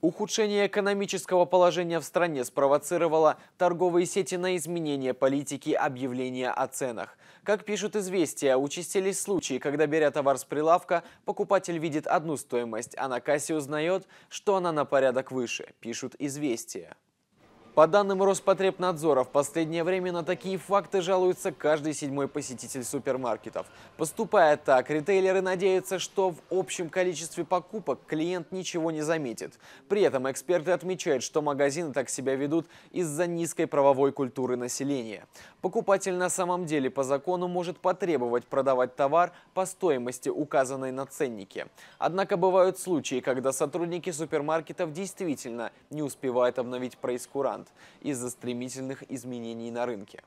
Ухудшение экономического положения в стране спровоцировало торговые сети на изменение политики объявления о ценах. Как пишут «Известия», участились случаи, когда, беря товар с прилавка, покупатель видит одну стоимость, а на кассе узнает, что она на порядок выше, пишут «Известия». По данным Роспотребнадзора, в последнее время на такие факты жалуется каждый седьмой посетитель супермаркетов. Поступая так, ритейлеры надеются, что в общем количестве покупок клиент ничего не заметит. При этом эксперты отмечают, что магазины так себя ведут из-за низкой правовой культуры населения. Покупатель на самом деле по закону может потребовать продавать товар по стоимости, указанной на ценнике. Однако бывают случаи, когда сотрудники супермаркетов действительно не успевают обновить проискурант из-за стремительных изменений на рынке.